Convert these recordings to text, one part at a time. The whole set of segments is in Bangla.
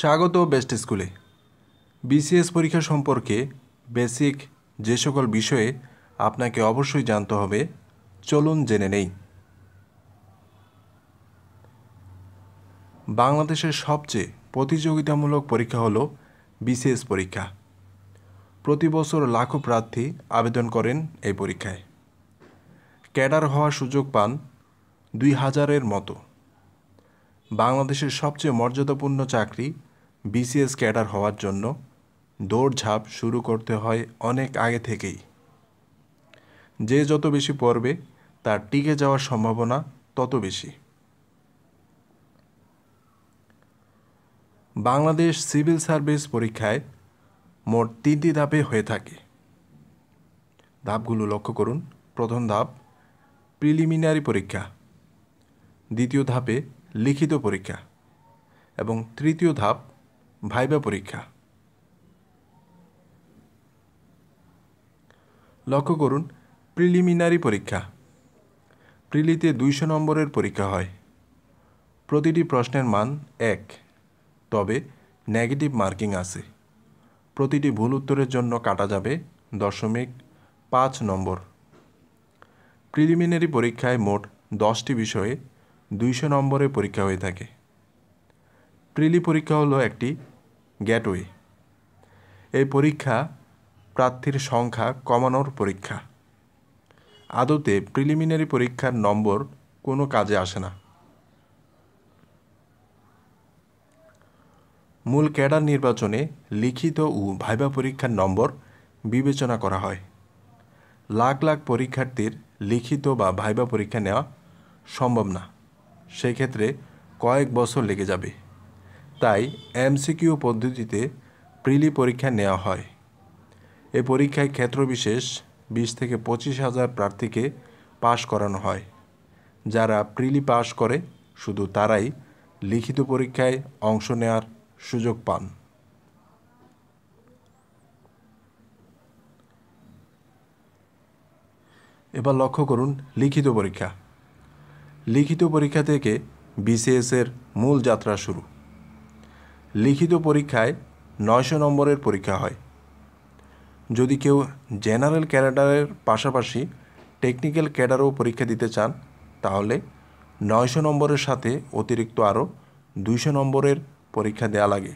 স্বাগত বেস্ট স্কুলে বিসিএস পরীক্ষা সম্পর্কে বেসিক যে সকল বিষয়ে আপনাকে অবশ্যই জানতে হবে চলুন জেনে নেই বাংলাদেশের সবচেয়ে প্রতিযোগিতামূলক পরীক্ষা হল বিসিএস পরীক্ষা প্রতি বছর লাখো প্রার্থী আবেদন করেন এই পরীক্ষায় ক্যাডার হওয়ার সুযোগ পান দুই হাজারের মতো বাংলাদেশের সবচেয়ে মর্যাদাপূর্ণ চাকরি বিসিএস ক্যাডার হওয়ার জন্য দৌড়ঝাঁপ শুরু করতে হয় অনেক আগে থেকেই যে যত বেশি পড়বে তার টিকে যাওয়ার সম্ভাবনা তত বেশি বাংলাদেশ সিভিল সার্ভিস পরীক্ষায় মোট তিনটি ধাপে হয়ে থাকে ধাপগুলো লক্ষ্য করুন প্রথম ধাপ প্রিলিমিনারি পরীক্ষা দ্বিতীয় ধাপে লিখিত পরীক্ষা এবং তৃতীয় ধাপ ভাইবা পরীক্ষা লক্ষ্য করুন প্রিলিমিনারি পরীক্ষা প্রিলিতে দুইশো নম্বরের পরীক্ষা হয় প্রতিটি প্রশ্নের মান এক তবে নেগেটিভ মার্কিং আছে প্রতিটি ভুল উত্তরের জন্য কাটা যাবে দশমিক পাঁচ নম্বর প্রিলিমিনারি পরীক্ষায় মোট দশটি বিষয়ে দুইশো নম্বরে পরীক্ষা হয়ে থাকে প্রিলি পরীক্ষা হলো একটি গ্যাটওয়ে এই পরীক্ষা প্রার্থীর সংখ্যা কমানোর পরীক্ষা আদতে প্রিলিমিনারি পরীক্ষার নম্বর কোনো কাজে আসে না মূল ক্যাডার নির্বাচনে লিখিত ও ভাইবা পরীক্ষার নম্বর বিবেচনা করা হয় লাখ লাখ পরীক্ষার্থীর লিখিত বা ভাইবা পরীক্ষা নেওয়া সম্ভব না সেক্ষেত্রে কয়েক বছর লেগে যাবে তাই এমসিকিউ পদ্ধতিতে প্রিলি পরীক্ষা নেওয়া হয় এ পরীক্ষায় ক্ষেত্রবিশেষ বিশ থেকে পঁচিশ হাজার প্রার্থীকে পাশ করানো হয় যারা প্রিলি পাশ করে শুধু তারাই লিখিত পরীক্ষায় অংশ নেওয়ার সুযোগ পান এবার লক্ষ্য করুন লিখিত পরীক্ষা লিখিত পরীক্ষা থেকে বিসিএসের মূল যাত্রা শুরু লিখিত পরীক্ষায় নয়শো নম্বরের পরীক্ষা হয় যদি কেউ জেনারেল ক্যাডারের পাশাপাশি টেকনিক্যাল ক্যাডারও পরীক্ষা দিতে চান তাহলে নয়শো নম্বরের সাথে অতিরিক্ত আরও দুইশো নম্বরের পরীক্ষা দেয়া লাগে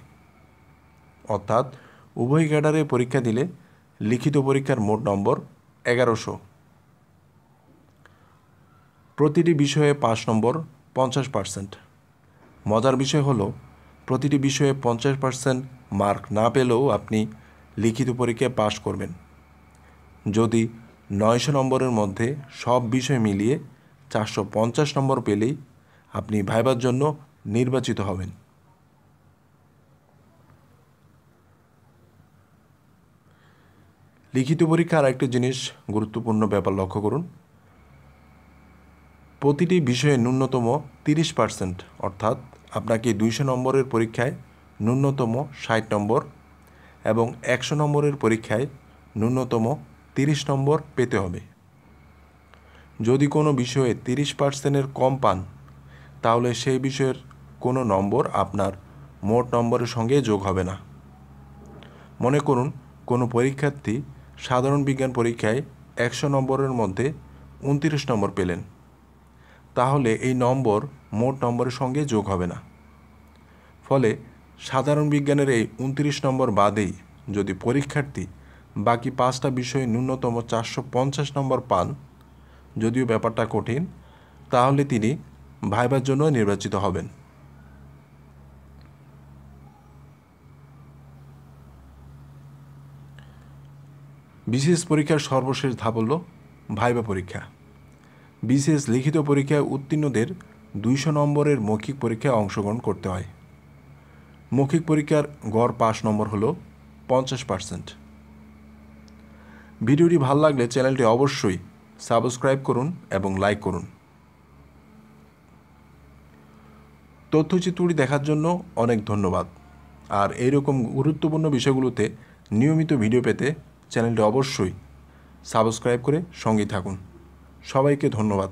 অর্থাৎ উভয় ক্যাডারে পরীক্ষা দিলে লিখিত পরীক্ষার মোট নম্বর এগারোশো প্রতিটি বিষয়ে পাঁচ নম্বর পঞ্চাশ পার্সেন্ট মজার বিষয় হল প্রতিটি বিষয়ে পঞ্চাশ পার্সেন্ট মার্ক না পেলেও আপনি লিখিত পরীক্ষায় পাশ করবেন যদি নয়শো নম্বরের মধ্যে সব বিষয় মিলিয়ে চারশো পঞ্চাশ নম্বর পেলেই আপনি ভাইবার জন্য নির্বাচিত হবেন লিখিত পরীক্ষার একটি জিনিস গুরুত্বপূর্ণ ব্যাপার লক্ষ্য করুন প্রতিটি বিষয়ে ন্যূনতম তিরিশ পার্সেন্ট অর্থাৎ আপনাকে দুইশো নম্বরের পরীক্ষায় ন্যূনতম ষাট নম্বর এবং একশো নম্বরের পরীক্ষায় ন্যূনতম তিরিশ নম্বর পেতে হবে যদি কোনো বিষয়ে তিরিশ পার্সেন্টের কম পান তাহলে সেই বিষয়ের কোনো নম্বর আপনার মোট নম্বরের সঙ্গে যোগ হবে না মনে করুন কোনো পরীক্ষার্থী সাধারণ বিজ্ঞান পরীক্ষায় একশো নম্বরের মধ্যে উনত্রিশ নম্বর পেলেন তাহলে এই নম্বর মোট নম্বরের সঙ্গে যোগ হবে না ফলে সাধারণ বিজ্ঞানের এই উনত্রিশ নম্বর বাদেই যদি পরীক্ষার্থী বাকি পাঁচটা বিষয়ে ন্যূনতম চারশো পঞ্চাশ নম্বর পান যদিও ব্যাপারটা কঠিন তাহলে তিনি ভাইবার জন্য নির্বাচিত হবেন বিশেষ পরীক্ষার সর্বশেষ ধাপ হল ভাইবা পরীক্ষা বিশেষ লিখিত পরীক্ষায় উত্তীর্ণদের দুইশো নম্বরের মৌখিক পরীক্ষায় অংশগ্রহণ করতে হয় মৌখিক পরীক্ষার গড় পাশ নম্বর হল পঞ্চাশ পার্সেন্ট ভিডিওটি ভাল লাগলে চ্যানেলটি অবশ্যই সাবস্ক্রাইব করুন এবং লাইক করুন তথ্যচিত্রটি দেখার জন্য অনেক ধন্যবাদ আর এইরকম গুরুত্বপূর্ণ বিষয়গুলোতে নিয়মিত ভিডিও পেতে চ্যানেলটি অবশ্যই সাবস্ক্রাইব করে সঙ্গী থাকুন সবাইকে ধন্যবাদ